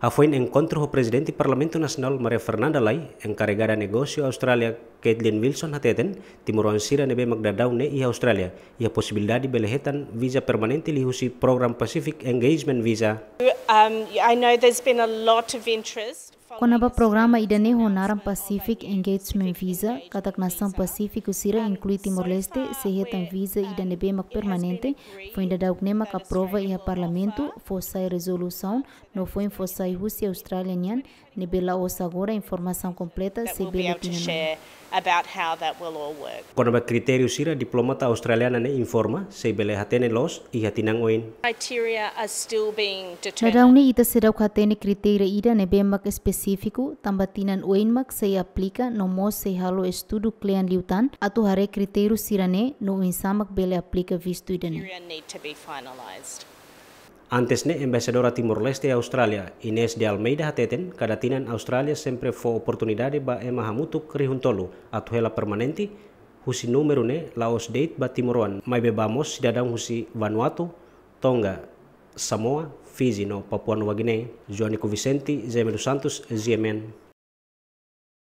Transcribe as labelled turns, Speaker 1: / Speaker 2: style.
Speaker 1: Após encontros kontruho presidente do Parlamento nasional Maria Fernanda Lai, yang de negosio Australia Caitlin Wilson hateten, Timuruan Sira nebe magdadaune ne Austrália, Australia a possibilidade belehetan visa permanente lihusi program Pacific Engagement Visa. Um, I know there's been a lot of interest. Quando o
Speaker 2: programa idane honaram Pacific Engagement Visa, cada nação Pacific sira inclui Timor-Leste, se retam visa idane bemak permanente, foi ainda daug que aprova a parlamento, a resolução, não foi a Rússia Austrália nem bela osa agora informação completa, se bela
Speaker 1: about how that will all work. Con kriteria sira diplomata Australia ne informa se bele hatene los i hatinang oin. Criteria are still being determined. Nadauni
Speaker 2: ita sira khatene kriteria ira ne spesifiku espesifiku tambatinan oin mak se aplika no mo se halo estudu klean liutan atu hare sira ne no insamak bele aplika vistu idane.
Speaker 1: Need to be finalized. Antes ne embaixadora Timor-Leste Australia, Ines de Almeida Hateten, kada tinan Australia sempre fo oportunidade ba ema hamutuk rihuntolu, hela permanente, husi numero ne Laos date ba Timoruan, mai bebamos dadang husi Vanuatu, Tonga, Samoa, Fiji no Papua Nova Guinea, Joanico Vicente, Zé Ziemen. Santos, Ziemen.